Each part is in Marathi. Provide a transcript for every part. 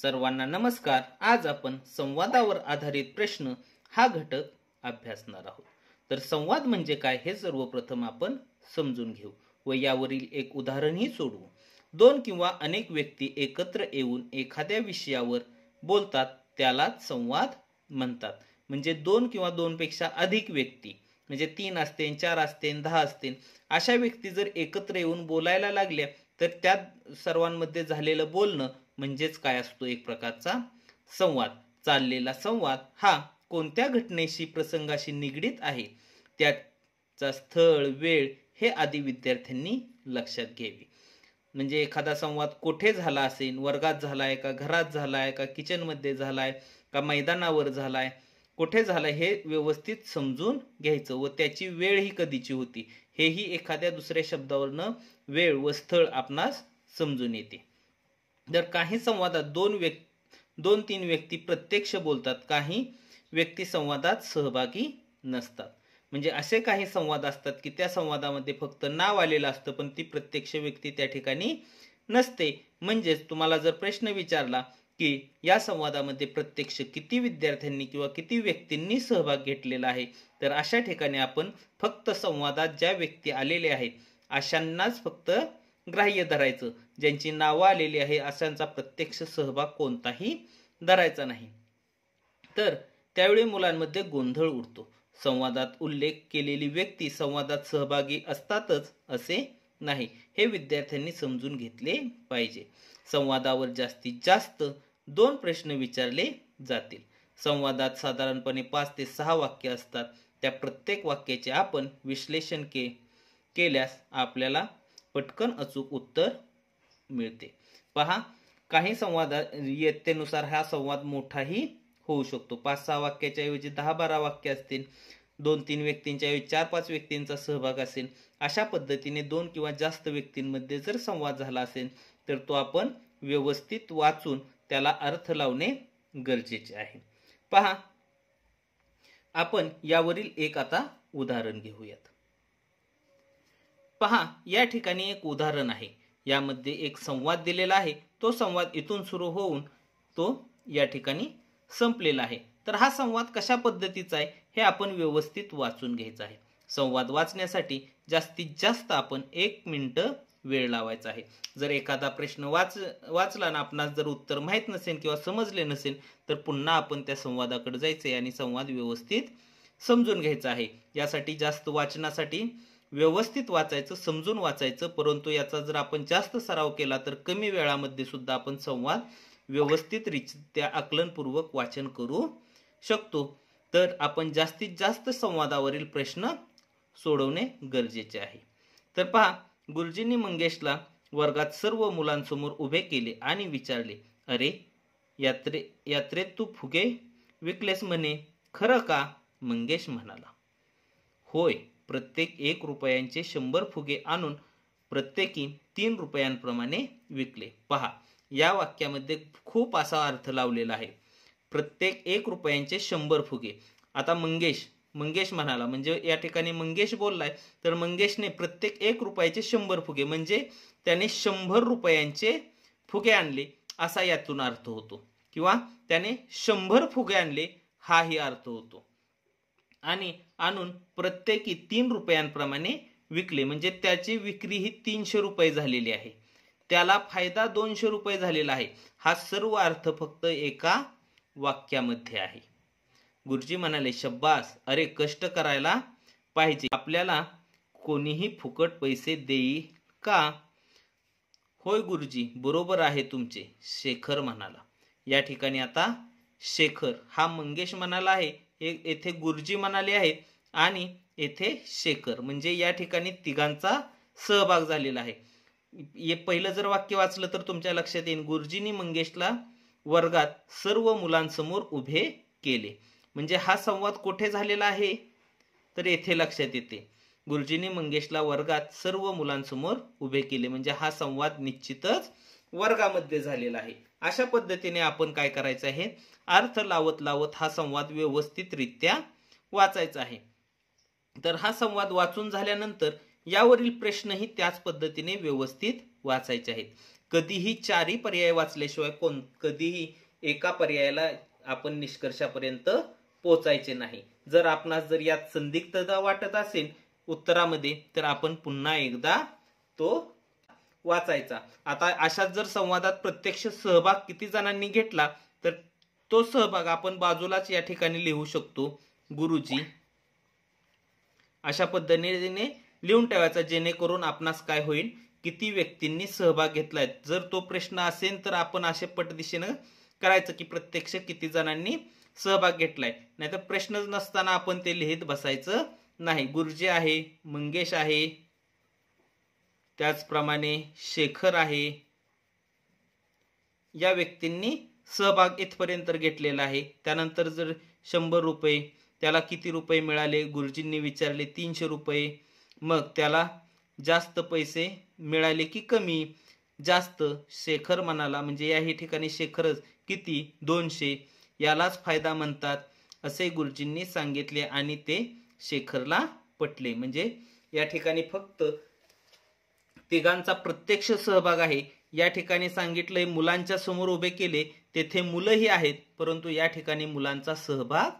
सर्वांना नमस्कार आज आपण संवादावर आधारित प्रश्न हा घटक अभ्यासणार आहोत तर संवाद म्हणजे काय हे सर्वप्रथम आपण समजून घेऊ व यावरील एक उदाहरणही सोडवू दोन किंवा अनेक व्यक्ती एकत्र येऊन एखाद्या विषयावर बोलतात त्यालाच संवाद म्हणतात म्हणजे दोन किंवा दोनपेक्षा अधिक व्यक्ती म्हणजे तीन असते चार असते दहा असते अशा व्यक्ती जर एकत्र येऊन बोलायला लागल्या तर त्या सर्वांमध्ये झालेलं बोलणं म्हणजेच काय असतो एक प्रकारचा संवाद चाललेला संवाद हा कोणत्या घटनेशी प्रसंगाशी निगडीत आहे त्याचा स्थळ वेळ हे आधी विद्यार्थ्यांनी लक्षात घ्यावी म्हणजे एखादा संवाद कुठे झाला असेल वर्गात झाला आहे का घरात झाला आहे का किचनमध्ये झाला आहे का मैदानावर झाला आहे कुठे झालं हे व्यवस्थित समजून घ्यायचं व त्याची वेळ ही कधीची होती हेही एखाद्या दुसऱ्या शब्दावरनं वेळ व स्थळ आपणास समजून येते जर काही संवादात दोन व्यक्ती दोन तीन व्यक्ती प्रत्यक्ष बोलतात काही व्यक्ती संवादात सहभागी नसतात म्हणजे असे काही संवाद असतात की त्या संवादामध्ये फक्त नाव आलेलं असतं पण ती प्रत्यक्ष व्यक्ती त्या ठिकाणी नसते म्हणजेच तुम्हाला जर प्रश्न विचारला की या संवादामध्ये प्रत्यक्ष किती विद्यार्थ्यांनी किंवा किती व्यक्तींनी सहभाग घेतलेला आहे तर अशा ठिकाणी आपण फक्त संवादात ज्या व्यक्ती आलेल्या आहेत अशांनाच फक्त ग्राह्य धरायचं ज्यांची नावं आलेली आहे अशांचा प्रत्यक्ष सहभाग कोणताही धरायचा नाही तर त्यावेळी मुलांमध्ये गोंधळ उडतो संवादात उल्लेख केलेली व्यक्ती संवादात सहभागी असतातच असे नाही हे विद्यार्थ्यांनी समजून घेतले पाहिजे संवादावर जास्तीत जास्त दोन प्रश्न विचारले जातील संवादात साधारणपणे पाच ते सहा वाक्य असतात त्या प्रत्येक वाक्याचे आपण विश्लेषण के केल्यास आपल्याला पटकन अचूक उत्तर मिळते पहा काही संवाद येतेनुसार हा संवाद मोठाही होऊ शकतो पाच सहा वाक्याच्या ऐवजी दहा बारा वाक्य असतील दोन तीन व्यक्तींच्या ऐवजी चार पाच व्यक्तींचा सहभाग असेल अशा पद्धतीने दोन किंवा जास्त व्यक्तींमध्ये जर संवाद झाला असेल तर तो आपण व्यवस्थित वाचून त्याला अर्थ लावणे गरजेचे आहे पहा आपण यावरील एक आता उदाहरण घेऊयात पहा या ठिकाणी एक उदाहरण आहे यामध्ये एक संवाद दिलेला आहे तो संवाद इथून सुरू होऊन तो या ठिकाणी संपलेला आहे तर हा संवाद कशा पद्धतीचा आहे हे आपण व्यवस्थित वाचून घ्यायचा आहे संवाद वाचण्यासाठी जास्तीत जास्त आपण एक मिनटं वेळ लावायचा आहे जर एखादा प्रश्न वाच वाचला ना आपणास जर उत्तर माहीत नसेल किंवा समजले नसेल तर पुन्हा आपण त्या संवादाकडे आहे आणि संवाद व्यवस्थित समजून घ्यायचा आहे यासाठी जास्त वाचनासाठी व्यवस्थित वाचायचं समजून वाचायचं परंतु याचा जर आपण जास्त सराव केला तर कमी वेळामध्ये सुद्धा आपण संवाद व्यवस्थित त्या आकलनपूर्वक वाचन करू शकतो तर आपण जास्तीत जास्त संवादावरील प्रश्न सोडवणे गरजेचे आहे तर पहा गुरुजींनी मंगेशला वर्गात सर्व मुलांसमोर उभे केले आणि विचारले अरे यात्रे यात्रेत तू फुगे विकलेस म्हणे खरं का मंगेश म्हणाला होय प्रत्येक एक रुपयांचे शंभर फुगे आणून प्रत्येकी तीन रुपयांप्रमाणे विकले पहा या वाक्यामध्ये खूप असा अर्थ लावलेला आहे प्रत्येक एक रुपयांचे शंभर फुगे आता मंगेश मंगेश म्हणाला म्हणजे या ठिकाणी मंगेश बोललाय तर मंगेशने प्रत्येक एक रुपयाचे शंभर फुगे म्हणजे त्याने शंभर रुपयांचे फुगे आणले असा यातून अर्थ होतो किंवा त्याने शंभर फुगे आणले हाही अर्थ होतो आणि आणून प्रत्येकी तीन रुपयांप्रमाणे विकले म्हणजे त्याची विक्री ही तीनशे रुपये झालेली आहे त्याला फायदा दोनशे रुपये झालेला आहे हा सर्व अर्थ फक्त एका वाक्यामध्ये आहे गुरुजी म्हणाले शब्बास अरे कष्ट करायला पाहिजे आपल्याला कोणीही फुकट पैसे देईल का होय गुरुजी बरोबर आहे तुमचे शेखर म्हणाला या ठिकाणी आता शेखर हा मंगेश म्हणाला आहे हे येथे गुरुजी म्हणाले आहेत आणि येथे शेखर म्हणजे या ठिकाणी तिघांचा सहभाग झालेला आहे पहिलं जर वाक्य वाचलं तर तुमच्या लक्षात येईल गुरुजींनी मंगेशला वर्गात सर्व मुलांसमोर उभे केले म्हणजे हा संवाद कुठे झालेला आहे तर येथे लक्षात येते गुरुजींनी मंगेशला वर्गात सर्व मुलांसमोर उभे केले म्हणजे हा संवाद निश्चितच वर्गामध्ये झालेला आहे अशा पद्धतीने आपण काय करायचं आहे अर्थ लावत लावत हा संवाद व्यवस्थितरित्या वाचायचा आहे तर हा संवाद वाचून झाल्यानंतर यावरील प्रश्नही त्याच पद्धतीने व्यवस्थित वाचायचे आहेत कधीही चारही पर्याय वाचल्याशिवाय कोण कधीही एका पर्यायाला आपण निष्कर्षापर्यंत पोचायचे नाही जर आपणास जर यात संदिग्धता वाटत असेल उत्तरामध्ये तर आपण पुन्हा एकदा तो वाचायचा आता अशाच जर संवादात प्रत्यक्ष सहभाग किती जणांनी घेतला तर तो सहभाग आपण बाजूलाच या ठिकाणी लिहू शकतो गुरुजी अशा पद्धतीने लिहून ठेवायचा जेणेकरून आपणास काय होईल किती व्यक्तींनी सहभाग घेतलाय जर तो प्रश्न असेल तर आपण असे पटदिशेनं करायचं की प्रत्यक्ष किती जणांनी सहभाग घेतलाय नाहीतर प्रश्नच नसताना आपण ते लिहित बसायचं नाही गुरुजी आहे मंगेश आहे त्याचप्रमाणे शेखर आहे या व्यक्तींनी सहभाग इथपर्यंत घेतलेला आहे त्यानंतर जर शंभर रुपये त्याला किती रुपये मिळाले गुरुजींनी विचारले तीनशे रुपये मग त्याला जास्त पैसे मिळाले की कमी जास्त शेखर म्हणाला म्हणजे याही ठिकाणी शेखरच किती दोनशे यालाच फायदा म्हणतात असे गुरुजींनी सांगितले आणि ते शेखरला पटले म्हणजे या ठिकाणी फक्त तिघांचा प्रत्यक्ष सहभाग आहे या ठिकाणी सांगितलंय मुलांच्या समोर उभे केले तेथे मुलंही आहेत परंतु या ठिकाणी मुलांचा सहभाग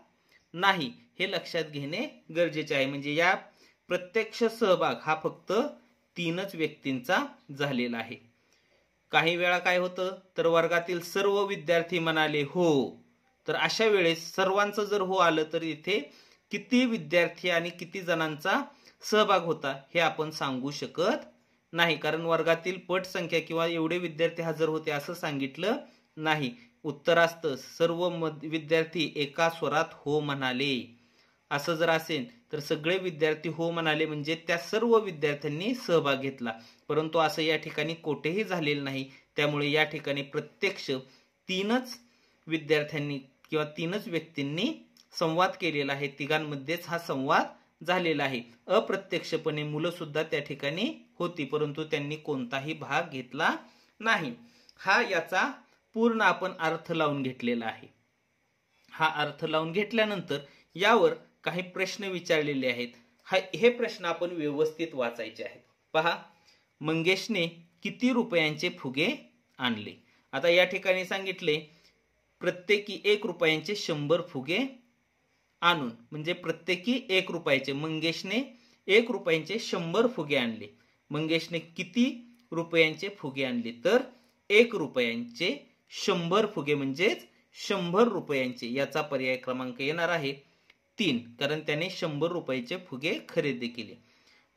नाही हे लक्षात घेणे गरजेचे आहे म्हणजे या प्रत्यक्ष सहभाग हा फक्त तीनच व्यक्तींचा झालेला आहे काही वेळा काय होतं तर वर्गातील सर्व विद्यार्थी म्हणाले हो तर अशा वेळेस सर्वांचं जर हो आलं तर इथे किती विद्यार्थी आणि किती जणांचा सहभाग होता हे आपण सांगू शकत नाही कारण वर्गातील पट संख्या किंवा एवढे विद्यार्थी हजर होते असं सांगितलं नाही उत्तर असतं सर्व विद्यार्थी एका स्वरात हो म्हणाले असं जर असेल तर सगळे विद्यार्थी हो म्हणाले म्हणजे त्या सर्व विद्यार्थ्यांनी सहभाग घेतला परंतु असं या ठिकाणी कोठेही झालेलं नाही त्यामुळे या ठिकाणी प्रत्यक्ष तीनच विद्यार्थ्यांनी किंवा तीनच व्यक्तींनी संवाद केलेला आहे तिघांमध्येच हा संवाद झालेला आहे अप्रत्यक्षपणे मुलं सुद्धा त्या ठिकाणी होती परंतु त्यांनी कोणताही भाग घेतला नाही हा याचा पूर्ण आपण अर्थ लावून घेतलेला आहे हा अर्थ लावून घेतल्यानंतर यावर काही प्रश्न विचारलेले आहेत हा हे प्रश्न आपण व्यवस्थित वाचायचे आहेत पहा मंगेशने किती रुपयांचे फुगे आणले आता या ठिकाणी सांगितले प्रत्येकी एक रुपयांचे शंभर फुगे आणून म्हणजे प्रत्येकी एक रुपयाचे मंगेशने एक रुपयांचे शंभर फुगे आणले मंगेशने किती रुपयांचे फुगे आणले तर एक रुपयांचे शंभर फुगे म्हणजेच शंभर रुपयांचे याचा पर्याय क्रमांक येणार आहे तीन कारण त्याने शंभर रुपयाचे फुगे खरेदी केले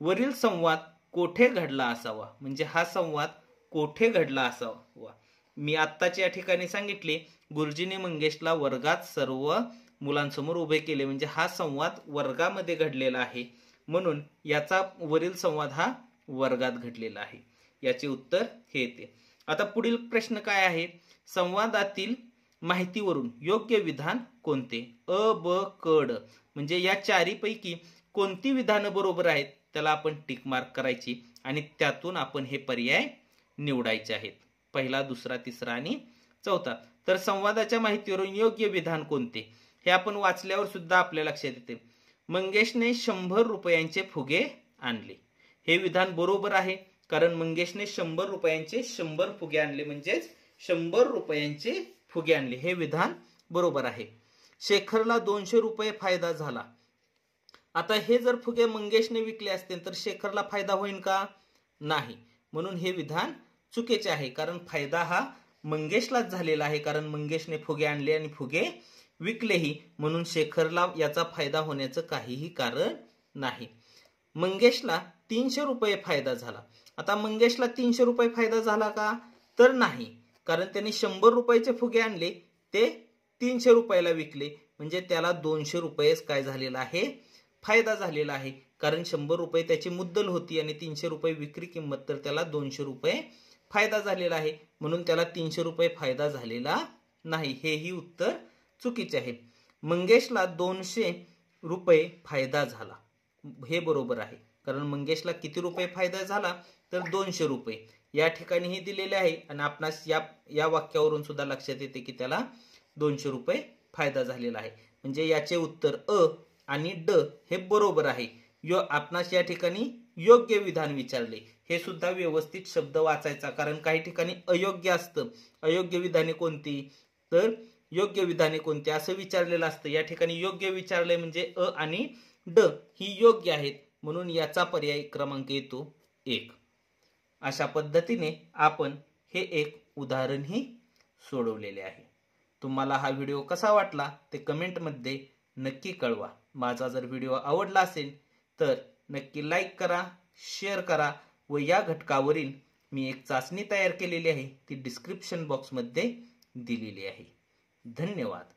वरील संवाद कोठे घडला असावा म्हणजे हा संवाद कोठे घडला असावा मी आत्ताच्या या ठिकाणी सांगितले गुरुजीने मंगेशला वर्गात सर्व मुलांसमोर उभे केले म्हणजे हा संवाद वर्गामध्ये घडलेला आहे म्हणून याचा वरील संवाद हा वर्गात घडलेलं आहे याचे उत्तर हे येते आता पुढील प्रश्न काय आहे संवादातील माहितीवरून योग्य विधान कोणते अ ब कड म्हणजे या चारीपैकी कोणती विधानं बरोबर आहेत त्याला आपण टिक मार्क करायची आणि त्यातून आपण हे पर्याय निवडायचे आहेत पहिला दुसरा तिसरा आणि चौथा तर संवादाच्या माहितीवरून योग्य विधान कोणते हे आपण वाचल्यावर सुद्धा आपल्या लक्षात येते मंगेशने शंभर रुपयांचे फुगे आणले हे विधान बरोबर आहे कारण मंगेशने शंभर रुपयांचे शंभर फुगे आणले म्हणजेच शंभर रुपयांचे फुगे आणले हे विधान बरोबर आहे शेखरला दोनशे रुपये फायदा झाला आता हे जर फुगे मंगेशने विकले असते तर शेखरला फायदा होईल का नाही म्हणून हे विधान चुकीचे आहे कारण फायदा हा मंगेशलाच झालेला आहे कारण मंगेशने फुगे आणले आणि फुगे विकलेही म्हणून शेखरला याचा फायदा होण्याचं काहीही कारण नाही मंगेशला तीनशे रुपये फायदा झाला आता मंगेशला तीनशे रुपये फायदा झाला का तर नाही कारण त्याने शंभर रुपयाचे फुगे आणले ते तीनशे रुपयाला विकले म्हणजे त्याला दोनशे रुपयेच काय झालेला आहे फायदा झालेला आहे कारण शंभर रुपये त्याची मुद्दल होती आणि तीनशे रुपये विक्री किंमत तर त्याला दोनशे रुपये फायदा झालेला आहे म्हणून त्याला तीनशे रुपये फायदा झालेला नाही हेही उत्तर चुकीचे आहे मंगेशला दोनशे रुपये फायदा झाला हे बरोबर आहे कारण मंगेशला किती रुपये फायदा झाला तर दोनशे रुपये या ठिकाणी हे दिलेले आहे आणि आपणास या या वाक्यावरून सुद्धा लक्षात येते की त्याला दोनशे रुपये फायदा झालेला आहे म्हणजे याचे उत्तर अ आणि ड हे बरोबर आहे यो आपणास या ठिकाणी योग्य विधान विचारले हे सुद्धा व्यवस्थित शब्द वाचायचा कारण काही ठिकाणी अयोग्य असतं अयोग्य विधाने कोणती तर योग्य विधाने कोणती असं विचारलेलं असतं या ठिकाणी योग्य विचारले म्हणजे अ आणि ड ही योग्य आहेत म्हणून याचा पर्याय क्रमांक येतो एक अशा पद्धतीने आपण हे एक उदाहरणही सोडवलेले आहे तुम्हाला हा व्हिडिओ कसा वाटला ते कमेंटमध्ये नक्की कळवा माझा जर व्हिडिओ आवडला असेल तर नक्की लाईक करा शेअर करा व या घटकावरील मी एक चाचणी तयार केलेली आहे ती डिस्क्रिप्शन बॉक्समध्ये दिलेली आहे धन्यवाद